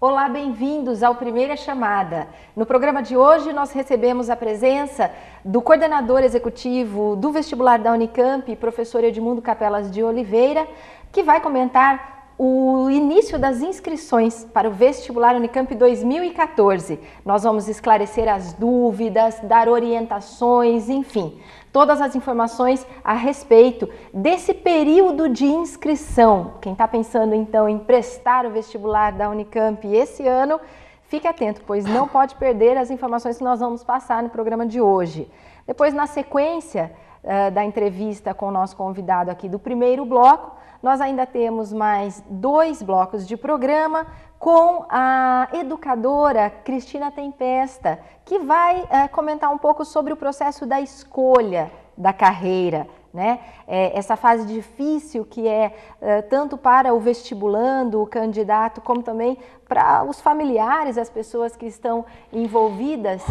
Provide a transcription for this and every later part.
Olá, bem-vindos ao Primeira Chamada. No programa de hoje, nós recebemos a presença do coordenador executivo do vestibular da Unicamp, professor Edmundo Capelas de Oliveira, que vai comentar o início das inscrições para o vestibular Unicamp 2014. Nós vamos esclarecer as dúvidas, dar orientações, enfim todas as informações a respeito desse período de inscrição. Quem está pensando então em prestar o vestibular da Unicamp esse ano, Fique atento, pois não pode perder as informações que nós vamos passar no programa de hoje. Depois, na sequência, uh, da entrevista com o nosso convidado aqui do primeiro bloco. Nós ainda temos mais dois blocos de programa com a educadora Cristina Tempesta, que vai uh, comentar um pouco sobre o processo da escolha da carreira né? É, essa fase difícil que é, é tanto para o vestibulando, o candidato, como também para os familiares, as pessoas que estão envolvidas,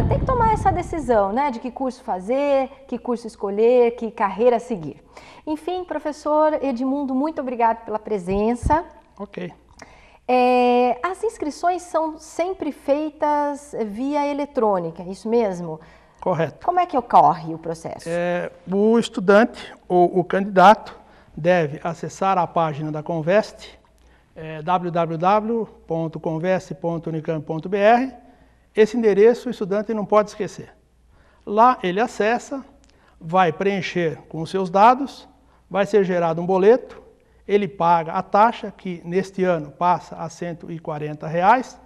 é, tem que tomar essa decisão, né? De que curso fazer, que curso escolher, que carreira seguir. Enfim, professor Edmundo, muito obrigado pela presença. Ok. É, as inscrições são sempre feitas via eletrônica, é isso mesmo? Correto. Como é que ocorre o processo? É, o estudante ou o candidato deve acessar a página da Conveste, é, www.conveste.unicamp.br. Esse endereço o estudante não pode esquecer. Lá ele acessa, vai preencher com os seus dados, vai ser gerado um boleto, ele paga a taxa, que neste ano passa a R$ 140, reais,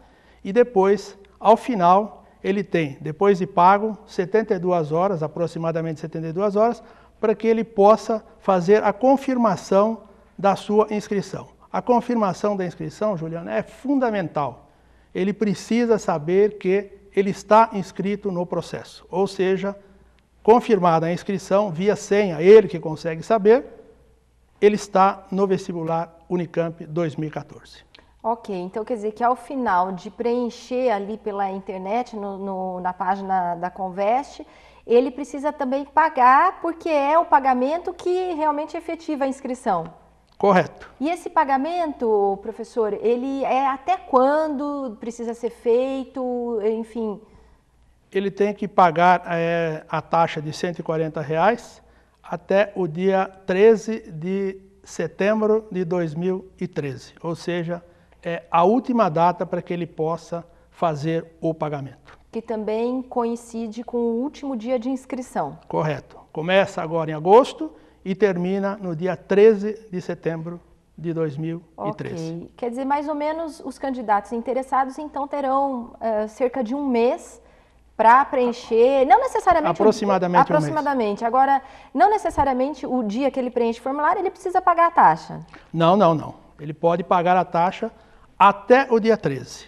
e depois, ao final, ele tem, depois de pago, 72 horas, aproximadamente 72 horas, para que ele possa fazer a confirmação da sua inscrição. A confirmação da inscrição, Juliana, é fundamental. Ele precisa saber que ele está inscrito no processo, ou seja, confirmada a inscrição via senha, ele que consegue saber, ele está no vestibular Unicamp 2014. Ok, então quer dizer que ao final de preencher ali pela internet, no, no, na página da Convest, ele precisa também pagar, porque é o pagamento que realmente efetiva a inscrição. Correto. E esse pagamento, professor, ele é até quando precisa ser feito, enfim? Ele tem que pagar é, a taxa de R$ 140 reais até o dia 13 de setembro de 2013, ou seja, é, a última data para que ele possa fazer o pagamento. Que também coincide com o último dia de inscrição. Correto. Começa agora em agosto e termina no dia 13 de setembro de 2013. Okay. Quer dizer, mais ou menos os candidatos interessados então terão uh, cerca de um mês para preencher, não necessariamente aproximadamente, o, aproximadamente. Um Agora, não necessariamente o dia que ele preenche o formulário, ele precisa pagar a taxa. Não, não, não. Ele pode pagar a taxa até o dia 13.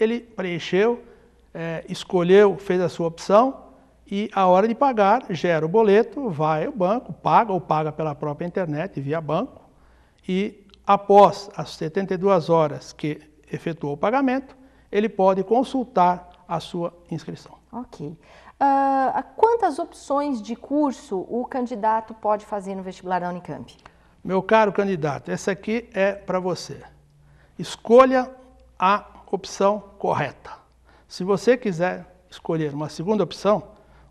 Ele preencheu, é, escolheu, fez a sua opção e a hora de pagar, gera o boleto, vai ao banco, paga ou paga pela própria internet via banco e após as 72 horas que efetuou o pagamento, ele pode consultar a sua inscrição. Ok. Uh, quantas opções de curso o candidato pode fazer no vestibular da Unicamp? Meu caro candidato, essa aqui é para você. Escolha a opção correta. Se você quiser escolher uma segunda opção,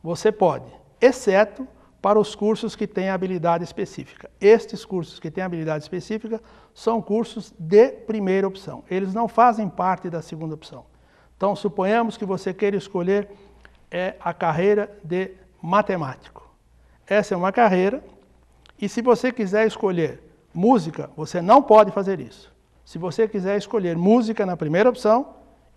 você pode, exceto para os cursos que têm habilidade específica. Estes cursos que têm habilidade específica são cursos de primeira opção. Eles não fazem parte da segunda opção. Então, suponhamos que você queira escolher é, a carreira de matemático. Essa é uma carreira, e se você quiser escolher música, você não pode fazer isso. Se você quiser escolher música na primeira opção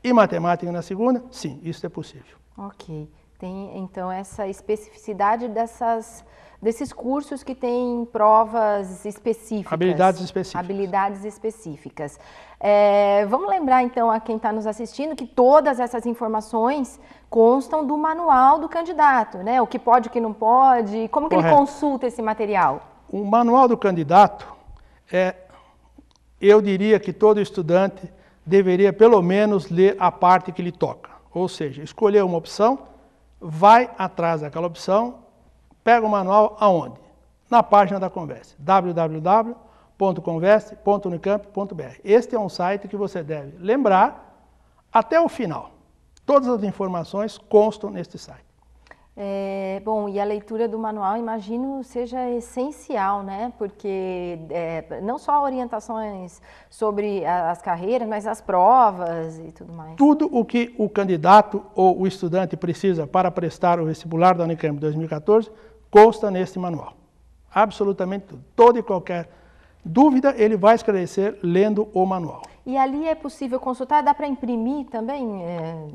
e matemática na segunda, sim, isso é possível. Ok. Tem então essa especificidade dessas, desses cursos que têm provas específicas. Habilidades específicas. Habilidades específicas. É, vamos lembrar então a quem está nos assistindo que todas essas informações constam do manual do candidato, né? O que pode, o que não pode, como Correto. que ele consulta esse material? O manual do candidato é eu diria que todo estudante deveria pelo menos ler a parte que lhe toca. Ou seja, escolher uma opção, vai atrás daquela opção, pega o manual aonde? Na página da Converse, www.converse.unicamp.br. Este é um site que você deve lembrar até o final. Todas as informações constam neste site. É, bom, e a leitura do manual, imagino, seja essencial, né? Porque é, não só orientações sobre a, as carreiras, mas as provas e tudo mais. Tudo o que o candidato ou o estudante precisa para prestar o vestibular da Unicamp 2014 consta neste manual. Absolutamente tudo. Toda e qualquer dúvida ele vai esclarecer lendo o manual. E ali é possível consultar? Dá para imprimir também? É...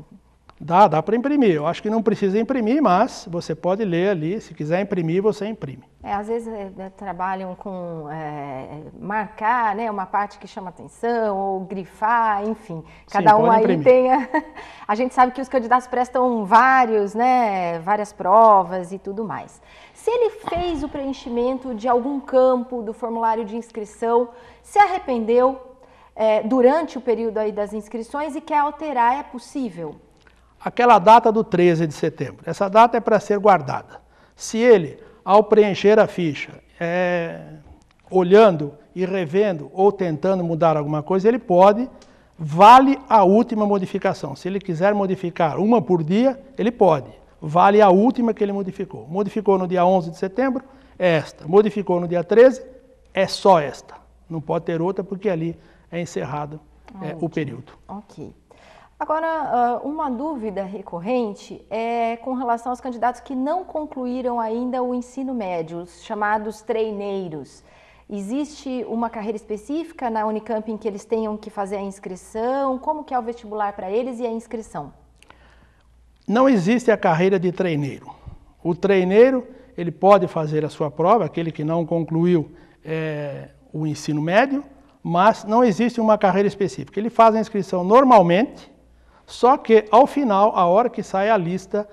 Dá, dá para imprimir. Eu acho que não precisa imprimir, mas você pode ler ali. Se quiser imprimir, você imprime. É, às vezes é, trabalham com é, marcar né, uma parte que chama atenção, ou grifar, enfim. Cada Sim, um aí imprimir. tem. A... a... gente sabe que os candidatos prestam vários, né, várias provas e tudo mais. Se ele fez o preenchimento de algum campo do formulário de inscrição, se arrependeu durante o período aí das inscrições e quer alterar, é possível? aquela data do 13 de setembro, essa data é para ser guardada. Se ele, ao preencher a ficha, é, olhando e revendo ou tentando mudar alguma coisa, ele pode, vale a última modificação. Se ele quiser modificar uma por dia, ele pode, vale a última que ele modificou. Modificou no dia 11 de setembro, é esta. Modificou no dia 13, é só esta. Não pode ter outra porque ali é encerrado é, o período. Ok. Agora, ah, uma dúvida recorrente é com relação aos candidatos que não concluíram ainda o ensino médio, os chamados treineiros. Existe uma carreira específica na Unicamp em que eles tenham que fazer a inscrição? Como que é o vestibular para eles e a inscrição? Não existe a carreira de treineiro. O treineiro, ele pode fazer a sua prova, aquele que não concluiu é, o ensino médio, mas não existe uma carreira específica. Ele faz a inscrição normalmente, só que ao final, a hora que sai a lista,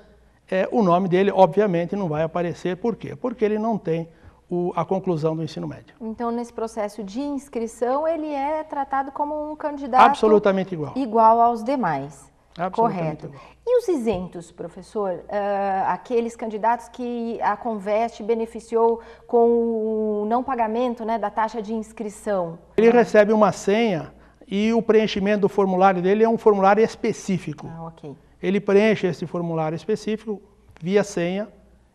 é, o nome dele obviamente não vai aparecer. Por quê? Porque ele não tem o, a conclusão do ensino médio. Então, nesse processo de inscrição, ele é tratado como um candidato absolutamente igual, igual aos demais. Correto. E os isentos, professor? Uh, aqueles candidatos que a Conveste beneficiou com o não pagamento né, da taxa de inscrição? Ele recebe uma senha e o preenchimento do formulário dele é um formulário específico. Ah, okay. Ele preenche esse formulário específico via senha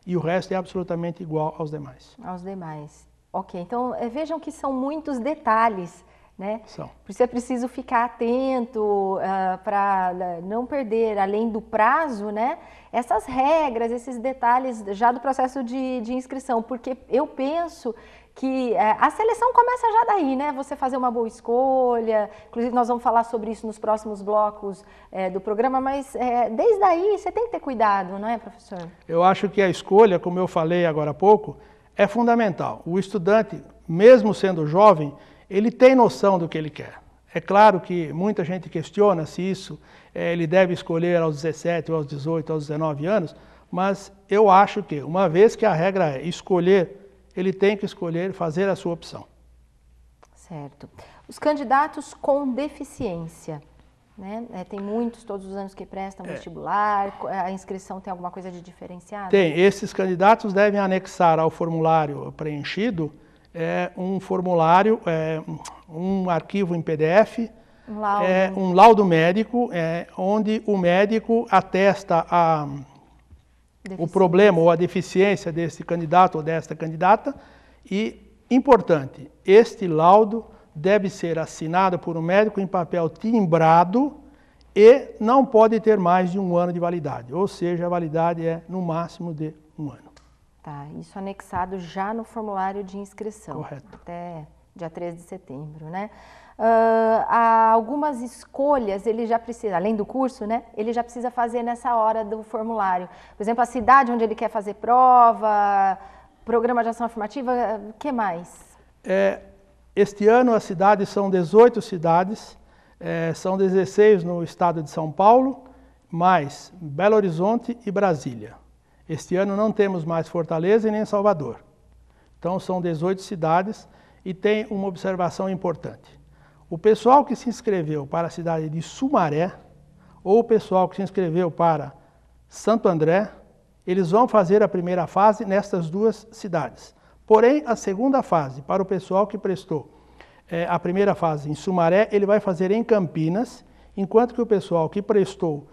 e o resto é absolutamente igual aos demais. Aos demais. Ok, então eh, vejam que são muitos detalhes, né? São. Por isso é preciso ficar atento uh, ah, para né, não perder, além do prazo, né? Essas regras, esses detalhes já do processo de, de inscrição, porque eu penso que é, a seleção começa já daí, né? Você fazer uma boa escolha. Inclusive, nós vamos falar sobre isso nos próximos blocos é, do programa, mas é, desde aí você tem que ter cuidado, não é, professor? Eu acho que a escolha, como eu falei agora há pouco, é fundamental. O estudante, mesmo sendo jovem, ele tem noção do que ele quer. É claro que muita gente questiona se isso é, ele deve escolher aos 17, aos 18, aos 19 anos, mas eu acho que, uma vez que a regra é escolher ele tem que escolher fazer a sua opção. Certo. Os candidatos com deficiência, né? É, tem muitos todos os anos que prestam é. vestibular, é, a inscrição tem alguma coisa de diferenciada. Tem. Esses candidatos devem anexar ao formulário preenchido é, um formulário, é, um arquivo em PDF, um laudo, é, um laudo médico, é, onde o médico atesta a o problema ou a deficiência desse candidato ou desta candidata. E, importante, este laudo deve ser assinado por um médico em papel timbrado e não pode ter mais de um ano de validade. Ou seja, a validade é no máximo de um ano. Tá, isso anexado já no formulário de inscrição. Correto. Até dia 13 de setembro, né? uh, algumas escolhas ele já precisa, além do curso, né? Ele já precisa fazer nessa hora do formulário. Por exemplo, a cidade onde ele quer fazer prova, programa de ação afirmativa, o que mais? É, este ano as cidades são 18 cidades, é, são 16 no estado de São Paulo, mais Belo Horizonte e Brasília. Este ano não temos mais Fortaleza e nem Salvador. Então são 18 cidades e tem uma observação importante o pessoal que se inscreveu para a cidade de Sumaré, ou o pessoal que se inscreveu para Santo André, eles vão fazer a primeira fase nestas duas cidades. Porém, a segunda fase, para o pessoal que prestou é, a primeira fase em Sumaré, ele vai fazer em Campinas, enquanto que o pessoal que prestou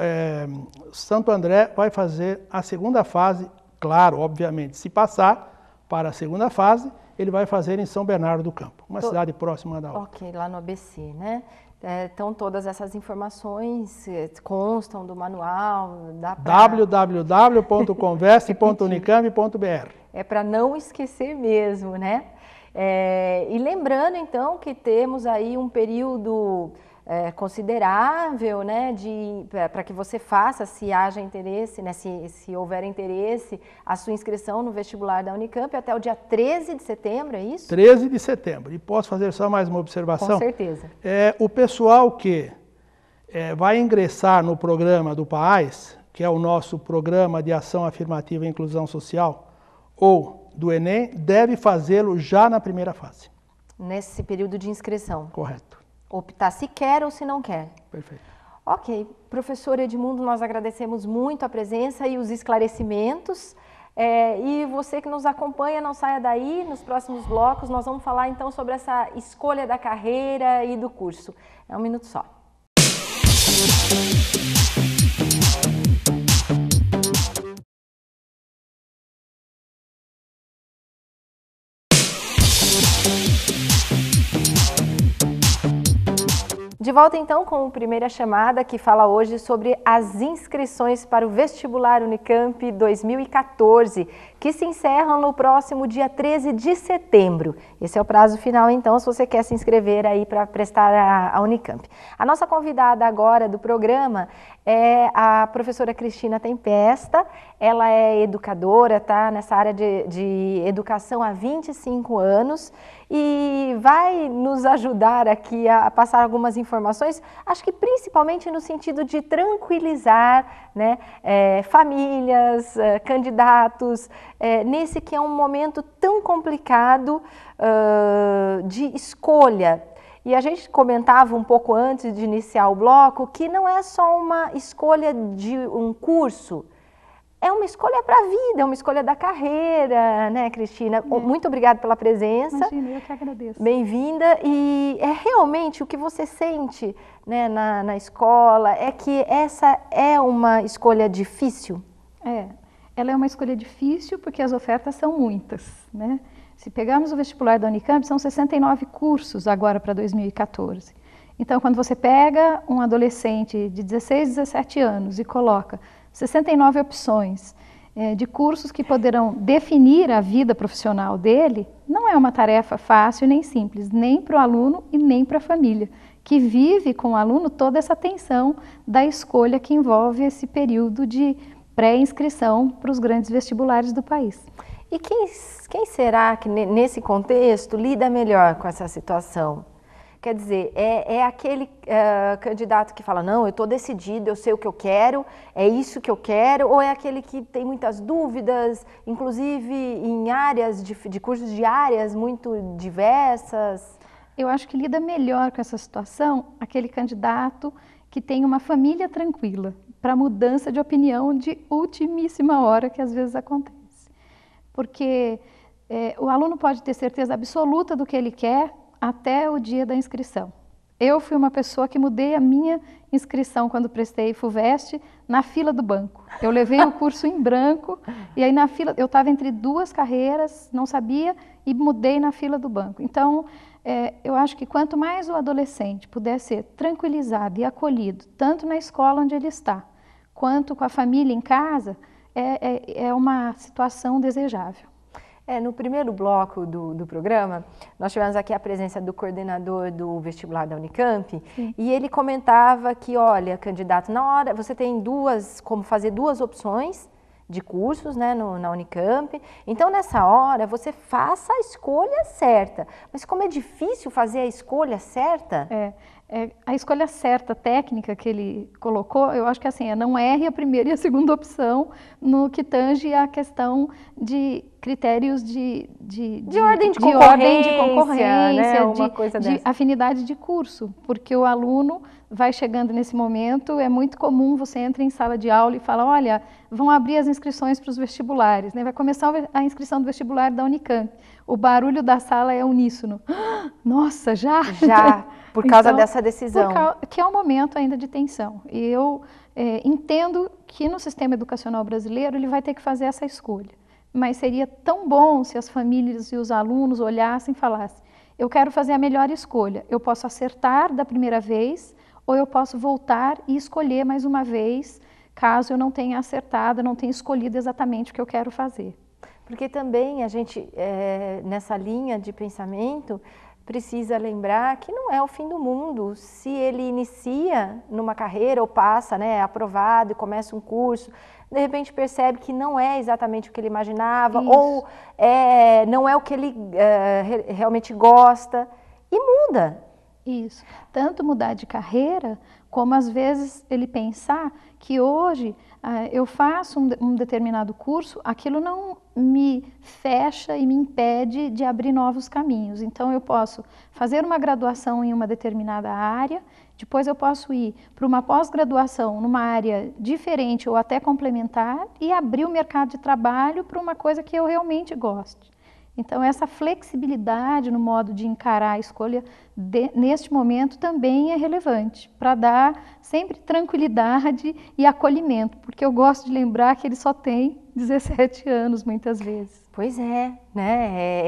é, Santo André vai fazer a segunda fase, claro, obviamente, se passar, para a segunda fase, ele vai fazer em São Bernardo do Campo, uma Tô... cidade próxima da outra. Ok, lá no ABC, né? É, então, todas essas informações é, constam do manual? Pra... www.converse.unicamp.br É para não esquecer mesmo, né? É, e lembrando, então, que temos aí um período é, considerável, né, para que você faça, se haja interesse, né, se, se, houver interesse, a sua inscrição no vestibular da Unicamp até o dia 13 de setembro, é isso? 13 de setembro. E posso fazer só mais uma observação? Com certeza. É, o pessoal que é, vai ingressar no programa do PAES, que é o nosso Programa de Ação Afirmativa e Inclusão Social, ou do Enem, deve fazê-lo já na primeira fase. Nesse período de inscrição. Correto optar se quer ou se não quer. Perfeito. Ok, professor Edmundo, nós agradecemos muito a presença e os esclarecimentos. É, e você que nos acompanha, não saia daí. Nos próximos blocos, nós vamos falar então sobre essa escolha da carreira e do curso. É um minuto só. De volta então com a primeira chamada que fala hoje sobre as inscrições para o vestibular Unicamp 2014, que se encerram no próximo dia 13 de setembro. Esse é o prazo final então, se você quer se inscrever aí para prestar a, a Unicamp. A nossa convidada agora do programa é a professora Cristina Tempesta. Ela é educadora, está nessa área de, de, educação há 25 anos e vai nos ajudar aqui a, a, passar algumas informações, acho que principalmente no sentido de tranquilizar né, é, famílias, é, candidatos, é, nesse que é um momento tão complicado uh, de escolha. E a gente comentava um pouco antes de iniciar o bloco que não é só uma escolha de um curso, é uma escolha para a vida, é uma escolha da carreira, né, Cristina? É. Muito obrigada pela presença. Imagina, eu que agradeço. Bem-vinda. E é realmente o que você sente né, na, na escola é que essa é uma escolha difícil? É, ela é uma escolha difícil porque as ofertas são muitas, né? Se pegarmos o vestibular da Unicamp, são 69 cursos agora para 2014. Então, quando você pega um adolescente de 16, 17 anos e coloca 69 opções é, de cursos que poderão definir a vida profissional dele, não é uma tarefa fácil nem simples, nem para o aluno e nem para a família, que vive com o aluno toda essa tensão da escolha que envolve esse período de pré-inscrição para os grandes vestibulares do país. E quem, quem será que, nesse contexto, lida melhor com essa situação? Quer dizer, é, é aquele uh, candidato que fala, não, eu estou decidido, eu sei o que eu quero, é isso que eu quero, ou é aquele que tem muitas dúvidas, inclusive em áreas de, de cursos de áreas muito diversas? Eu acho que lida melhor com essa situação aquele candidato que tem uma família tranquila para mudança de opinião de ultimíssima hora que às vezes acontece. Porque é, o aluno pode ter certeza absoluta do que ele quer, até o dia da inscrição. Eu fui uma pessoa que mudei a minha inscrição quando prestei FUVEST na fila do banco. Eu levei o curso em branco e aí na fila, eu estava entre duas carreiras, não sabia, e mudei na fila do banco. Então, é, eu acho que quanto mais o adolescente puder ser tranquilizado e acolhido, tanto na escola onde ele está, quanto com a família em casa, é, é, é uma situação desejável. É, no primeiro bloco do, do, programa, nós tivemos aqui a presença do coordenador do vestibular da Unicamp Sim. e ele comentava que, olha, candidato, na hora você tem duas, como fazer duas opções de cursos né, no, na Unicamp. Então, nessa hora, você faça a escolha certa. Mas como é difícil fazer a escolha certa... É, é a escolha certa técnica que ele colocou, eu acho que assim, é não erre a primeira e a segunda opção no que tange a questão de critérios de, de, de, de ordem de, de concorrência, ordem de, concorrência né? de, de afinidade de curso, porque o aluno vai chegando nesse momento, é muito comum você entra em sala de aula e fala, olha, vão abrir as inscrições para os vestibulares, né? vai começar a inscrição do vestibular da Unicamp, o barulho da sala é uníssono, nossa, já? Já, por causa então, dessa decisão. Causa, que é um momento ainda de tensão, e eu é, entendo que no sistema educacional brasileiro ele vai ter que fazer essa escolha mas seria tão bom se as famílias e os alunos olhassem e falassem: eu quero fazer a melhor escolha, eu posso acertar da primeira vez ou eu posso voltar e escolher mais uma vez, caso eu não tenha acertado, não tenha escolhido exatamente o que eu quero fazer. Porque também a gente, é, nessa linha de pensamento, precisa lembrar que não é o fim do mundo. Se ele inicia numa carreira ou passa, né, aprovado e começa um curso, de repente percebe que não é exatamente o que ele imaginava Isso. ou é, não é o que ele é, realmente gosta e muda. Isso. Tanto mudar de carreira, como às vezes ele pensar que hoje ah, eu faço um, um determinado curso, aquilo não me fecha e me impede de abrir novos caminhos. Então, eu posso fazer uma graduação em uma determinada área, depois eu posso ir para uma pós-graduação numa área diferente ou até complementar e abrir o mercado de trabalho para uma coisa que eu realmente goste. Então, essa flexibilidade no modo de encarar a escolha de, neste momento também é relevante, para dar sempre tranquilidade e acolhimento, porque eu gosto de lembrar que ele só tem 17 anos, muitas vezes. Pois é, né? É,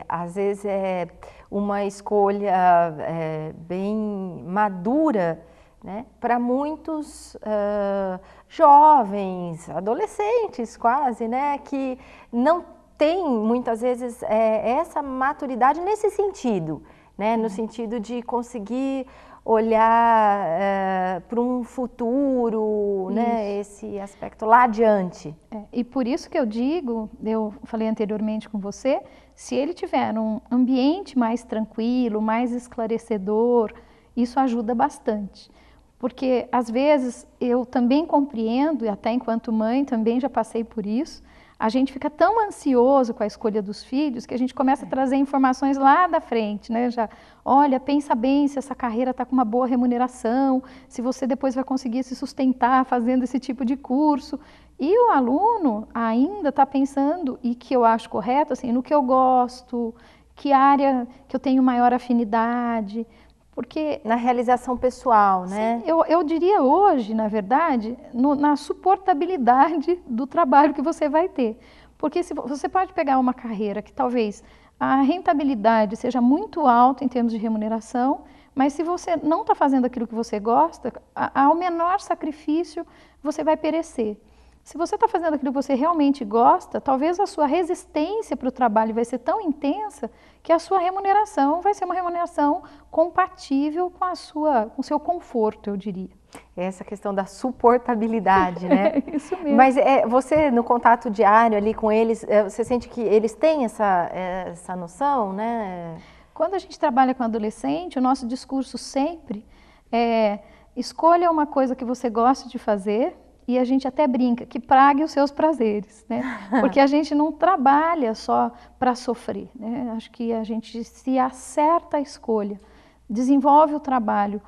é, às vezes é uma escolha é, bem madura né? para muitos uh, jovens, adolescentes quase, né? que não tem muitas vezes é, essa maturidade nesse sentido. Né, no uhum. sentido de conseguir olhar é, eh, para um futuro, né, isso. né, esse aspecto lá adiante. É, e por isso que eu digo, eu falei anteriormente com você, se ele tiver um ambiente mais tranquilo, mais esclarecedor, isso ajuda bastante. Porque às vezes eu também compreendo, e até enquanto mãe também já passei por isso, a gente fica tão ansioso com a escolha dos filhos que a gente começa a é. trazer informações lá da frente, né? Já, olha, pensa bem se essa carreira está com uma boa remuneração, se você depois vai conseguir se sustentar fazendo esse tipo de curso. E o aluno ainda está pensando, e que eu acho correto, assim, no que eu gosto, que área que eu tenho maior afinidade, porque na realização pessoal, né? Sim, eu, eu diria hoje, na verdade, no, na suportabilidade do trabalho que você vai ter. Porque se você pode pegar uma carreira que talvez a rentabilidade seja muito alta em termos de remuneração, mas se você não está fazendo aquilo que você gosta, ao menor sacrifício você vai perecer. Se você está fazendo aquilo que você realmente gosta, talvez a sua resistência para o trabalho vai ser tão intensa que a sua remuneração vai ser uma remuneração compatível com a sua, com o seu conforto, eu diria. Essa questão da suportabilidade, né? é, isso mesmo. Mas é, você no contato diário ali com eles, é, você sente que eles têm essa, é, essa noção, né? Quando a gente trabalha com adolescente, o nosso discurso sempre é escolha uma coisa que você gosta de fazer e a gente até brinca, que prague os seus prazeres, né? Porque a gente não trabalha só para sofrer, né? Acho que a gente se acerta a escolha, desenvolve o trabalho,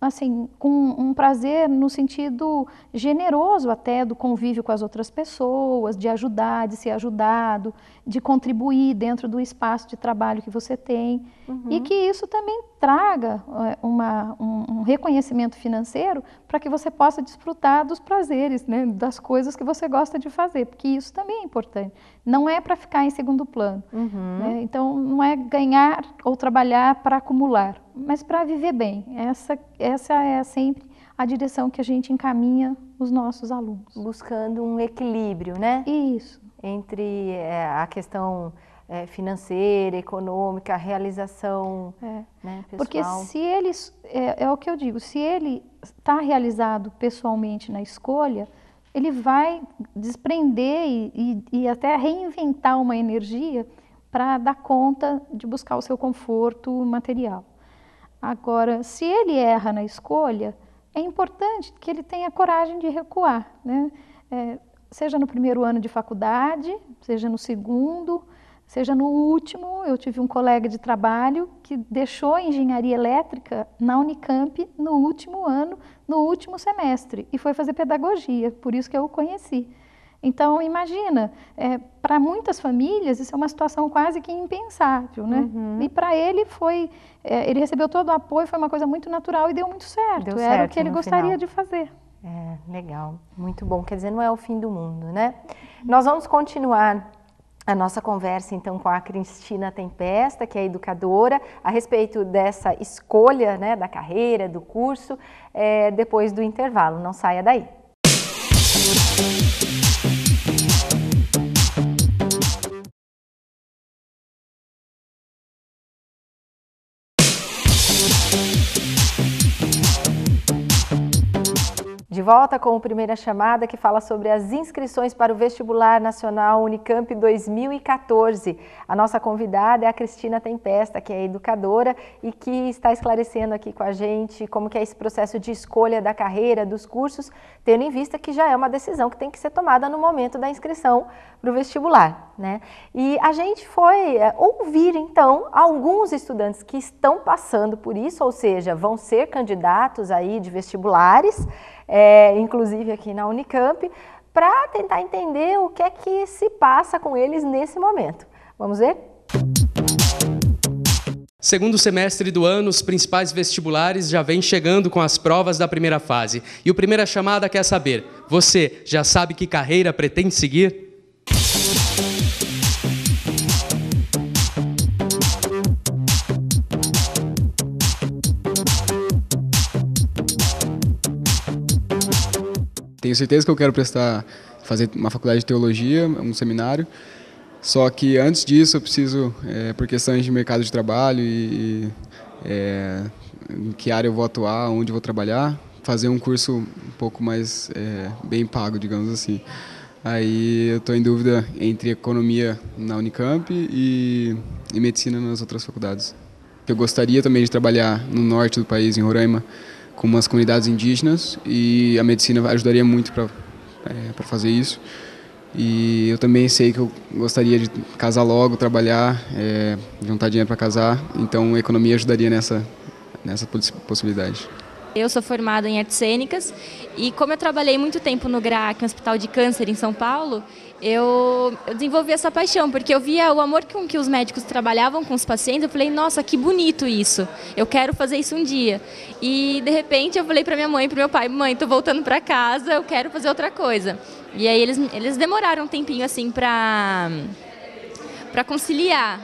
assim, com um prazer no sentido generoso até do convívio com as outras pessoas, de ajudar, de ser ajudado, de contribuir dentro do espaço de trabalho que você tem. Uhum. E que isso também traga é, uma, um, um, reconhecimento financeiro para que você possa desfrutar dos prazeres, né, das coisas que você gosta de fazer, porque isso também é importante. Não é para ficar em segundo plano. Uhum. Né? Então, não é ganhar ou trabalhar para acumular, mas para viver bem. Essa, essa é sempre a direção que a gente encaminha os nossos alunos. Buscando um equilíbrio, né? Isso. Entre é, a questão é, financeira, econômica, realização é. né, pessoal. Porque se ele, é, é o que eu digo, se ele está realizado pessoalmente na escolha, ele vai desprender e, e, e até reinventar uma energia para dar conta de buscar o seu conforto material. Agora, se ele erra na escolha, é importante que ele tenha coragem de recuar, né? É, seja no primeiro ano de faculdade, seja no segundo, Seja no último, eu tive um colega de trabalho que deixou a engenharia elétrica na Unicamp no último ano, no último semestre, e foi fazer pedagogia, por isso que eu o conheci. Então, imagina, é, para muitas famílias isso é uma situação quase que impensável, né? Uhum. E para ele foi, é, ele recebeu todo o apoio, foi uma coisa muito natural e deu muito certo. Deu certo Era o que ele gostaria final. de fazer. É, legal, muito bom. Quer dizer, não é o fim do mundo, né? Nós vamos continuar a nossa conversa então com a Cristina Tempesta, que é educadora, a respeito dessa escolha né, da carreira, do curso, é, depois do intervalo. Não saia daí. de volta com o Primeira Chamada, que fala sobre as inscrições para o Vestibular Nacional Unicamp 2014. A nossa convidada é a Cristina Tempesta, que é educadora e que está esclarecendo aqui com a gente como que é esse processo de escolha da carreira, dos cursos, tendo em vista que já é uma decisão que tem que ser tomada no momento da inscrição para o vestibular. Né? E a gente foi é, ouvir então alguns estudantes que estão passando por isso, ou seja, vão ser candidatos aí de vestibulares, é, inclusive aqui na Unicamp, para tentar entender o que é que se passa com eles nesse momento. Vamos ver? Segundo semestre do ano, os principais vestibulares já vêm chegando com as provas da primeira fase. E o Primeira Chamada quer saber: você já sabe que carreira pretende seguir? tenho certeza que eu quero prestar, fazer uma faculdade de teologia, um seminário. Só que antes disso eu preciso, é, por questões de mercado de trabalho e, é, em que área eu vou atuar, onde eu vou trabalhar, fazer um curso um pouco mais é, bem pago, digamos assim. Aí eu estou em dúvida entre economia na Unicamp e, e medicina nas outras faculdades. Eu gostaria também de trabalhar no norte do país, em Roraima, com as comunidades indígenas e a medicina ajudaria muito para é, para fazer isso. E eu também sei que eu gostaria de casar logo, trabalhar, é, juntar dinheiro para casar, então a economia ajudaria nessa, nessa possibilidade. Eu sou formada em artes cênicas e como eu trabalhei muito tempo no GRAC, no é Hospital de Câncer em São Paulo, eu, desenvolvi essa paixão, porque eu via o amor com que os médicos trabalhavam com os pacientes, eu falei, nossa, que bonito isso, eu quero fazer isso um dia. E de repente eu falei para minha mãe e para meu pai, mãe, tô voltando para casa, eu quero fazer outra coisa. E aí eles, eles demoraram um tempinho assim para conciliar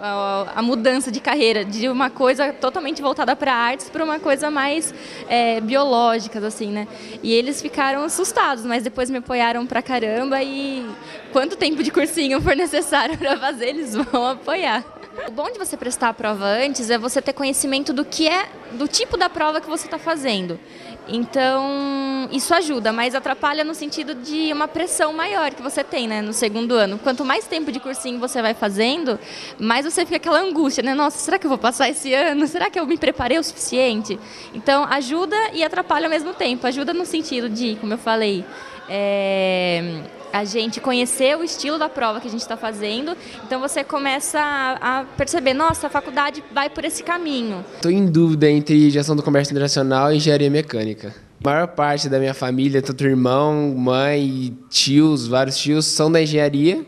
a, mudança de carreira, de uma coisa totalmente voltada para artes para uma coisa mais é, biológica, assim, né? E eles ficaram assustados, mas depois me apoiaram pra caramba e quanto tempo de cursinho for necessário para fazer, eles vão apoiar. O bom de você prestar a prova antes é você ter conhecimento do que é do tipo da prova que você está fazendo. Então, isso ajuda, mas atrapalha no sentido de uma pressão maior que você tem né, no segundo ano. Quanto mais tempo de cursinho você vai fazendo, mais você fica aquela angústia, né? Nossa, será que eu vou passar esse ano? Será que eu me preparei o suficiente? Então, ajuda e atrapalha ao mesmo tempo. Ajuda no sentido de, como eu falei, é, a gente conhecer o estilo da prova que a gente está fazendo. Então você começa a, a, perceber, nossa, a faculdade vai por esse caminho. Estou em dúvida entre gestão do comércio internacional e engenharia mecânica. A maior parte da minha família, tanto irmão, mãe, tios, vários tios, são da engenharia.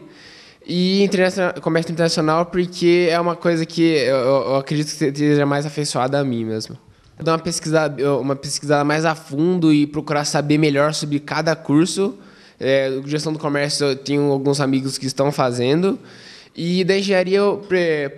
E internacional, comércio internacional porque é uma coisa que eu, eu acredito que seja mais afeiçoada a mim mesmo dar uma pesquisada, uma pesquisada mais a fundo e procurar saber melhor sobre cada curso é, gestão do comércio, eu tenho alguns amigos que estão fazendo. E da engenharia eu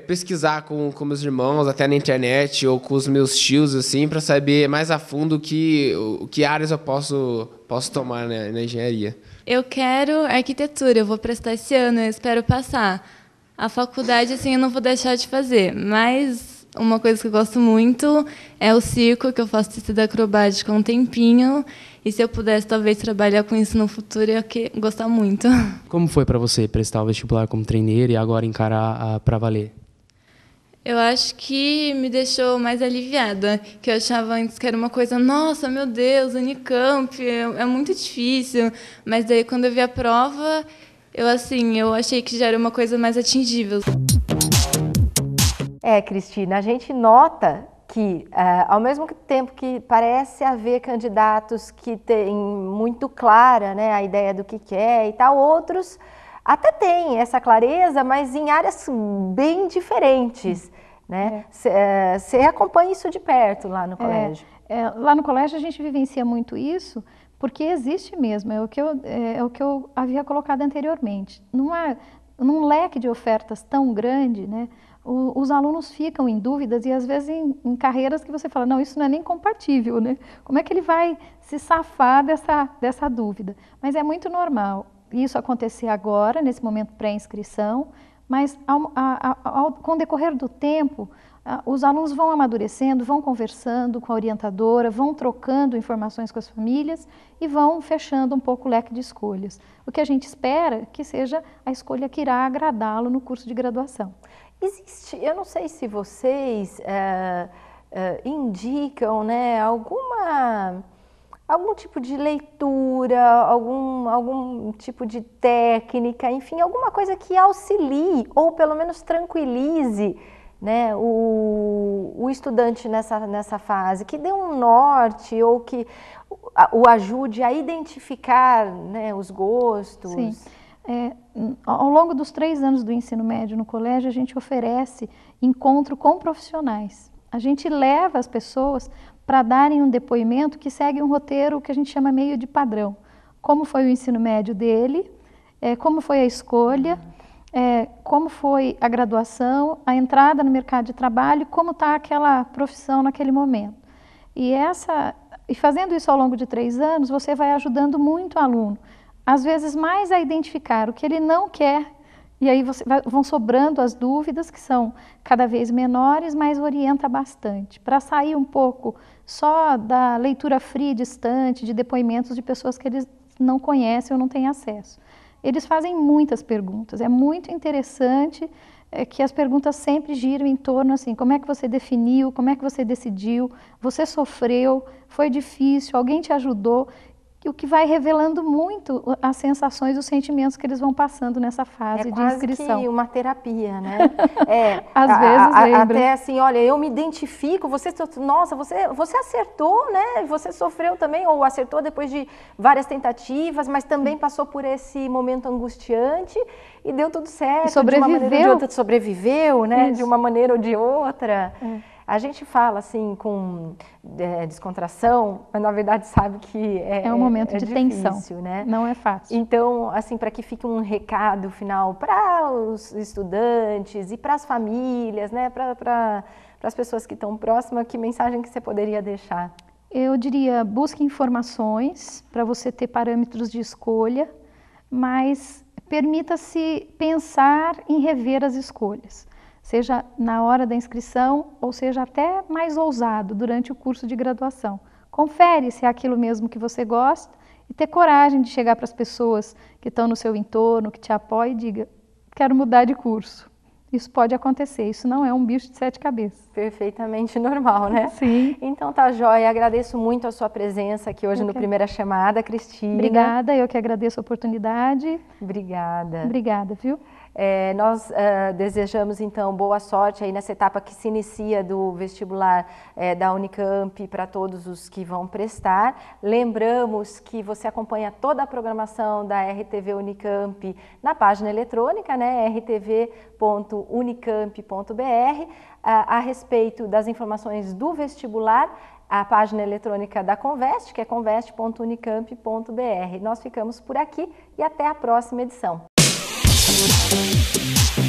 pesquisar com, com meus irmãos, até na internet, ou com os meus tios, assim, para saber mais a fundo que, que áreas eu posso, posso tomar né, na engenharia. Eu quero arquitetura, eu vou prestar esse ano, eu espero passar. A faculdade, assim, eu não vou deixar de fazer, mas uma coisa que eu gosto muito é o circo, que eu faço tecido acrobático há um tempinho. E se eu pudesse, talvez, trabalhar com isso no futuro, eu ia gostar muito. Como foi para você prestar o vestibular como treineiro e agora encarar para valer? Eu acho que me deixou mais aliviada, que eu achava antes que era uma coisa, nossa, meu Deus, Unicamp, é, é muito difícil. Mas daí quando eu vi a prova, eu assim, eu achei que já era uma coisa mais atingível. É, Cristina, a gente nota que, uh, ao mesmo tempo que parece haver candidatos que têm muito clara né, a ideia do que quer e tal, outros até têm essa clareza, mas em áreas bem diferentes. Né? Você é. uh, acompanha isso de perto lá no é, colégio? É, é, lá no colégio a gente vivencia muito isso, porque existe mesmo, é o que eu, é, é o que eu havia colocado anteriormente. Numa, num leque de ofertas tão grande, né? o, os alunos ficam em dúvidas e às vezes em, em, carreiras que você fala, não, isso não é nem compatível, né? Como é que ele vai se safar dessa, dessa dúvida? Mas é muito normal isso acontecer agora, nesse momento pré-inscrição, mas ao, ao, com o decorrer do tempo, os alunos vão amadurecendo, vão conversando com a orientadora, vão trocando informações com as famílias e vão fechando um pouco o leque de escolhas. O que a gente espera que seja a escolha que irá agradá-lo no curso de graduação. Existe, eu não sei se vocês é, é, indicam né, alguma, algum tipo de leitura, algum, algum tipo de técnica, enfim, alguma coisa que auxilie ou pelo menos tranquilize né, o, o estudante nessa, nessa fase, que dê um norte ou que o ajude a identificar né, os gostos. Sim. É, ao longo dos três anos do ensino médio no colégio, a gente oferece encontro com profissionais. A gente leva as pessoas para darem um depoimento que segue um roteiro que a gente chama meio de padrão. Como foi o ensino médio dele, é, como foi a escolha, é, como foi a graduação, a entrada no mercado de trabalho, como está aquela profissão naquele momento. E essa, e fazendo isso ao longo de três anos, você vai ajudando muito o aluno às vezes mais a identificar o que ele não quer e aí você, vão sobrando as dúvidas que são cada vez menores, mas orienta bastante. Para sair um pouco só da leitura fria, distante, de depoimentos de pessoas que eles não conhecem ou não têm acesso. Eles fazem muitas perguntas. É muito interessante é, que as perguntas sempre giram em torno assim, como é que você definiu, como é que você decidiu, você sofreu, foi difícil, alguém te ajudou o que vai revelando muito as sensações, os sentimentos que eles vão passando nessa fase é de inscrição. É uma terapia, né? É, Às a, vezes a, Até assim, olha, eu me identifico, você, nossa, você, você acertou, né? Você sofreu também, ou acertou depois de várias tentativas, mas também passou por esse momento angustiante e deu tudo certo. E sobreviveu. De uma maneira ou de outra, sobreviveu, né? Isso. De uma maneira ou de outra. É. A gente fala assim com é, descontração, mas na verdade sabe que é, é um momento é, é de difícil, tensão, né? Não é fácil. Então, assim, para que fique um recado final para os estudantes e para as famílias, né? Para pra as pessoas que estão próximas, que mensagem que você poderia deixar? Eu diria, busque informações para você ter parâmetros de escolha, mas permita-se pensar em rever as escolhas seja na hora da inscrição ou seja até mais ousado durante o curso de graduação. Confere se é aquilo mesmo que você gosta e ter coragem de chegar para as pessoas que estão no seu entorno, que te apoiam e diga: quero mudar de curso. Isso pode acontecer, isso não é um bicho de sete cabeças. Perfeitamente normal, né? Sim. Então tá joia, agradeço muito a sua presença aqui hoje eu no que... Primeira Chamada, Cristina. Obrigada, eu que agradeço a oportunidade. Obrigada. Obrigada, viu? É, nós uh, desejamos, então, boa sorte aí nessa etapa que se inicia do vestibular é, da Unicamp para todos os que vão prestar. Lembramos que você acompanha toda a programação da RTV Unicamp na página eletrônica, né, rtv.unicamp.br, a, a respeito das informações do vestibular a página eletrônica da Convest, que é convest.unicamp.br. Nós ficamos por aqui e até a próxima edição. Thank you.